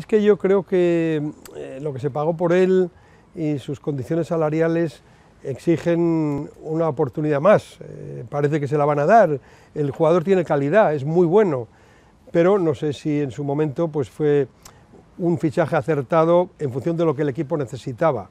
Es que yo creo que eh, lo que se pagó por él y sus condiciones salariales exigen una oportunidad más. Eh, parece que se la van a dar. El jugador tiene calidad, es muy bueno, pero no sé si en su momento pues fue un fichaje acertado en función de lo que el equipo necesitaba.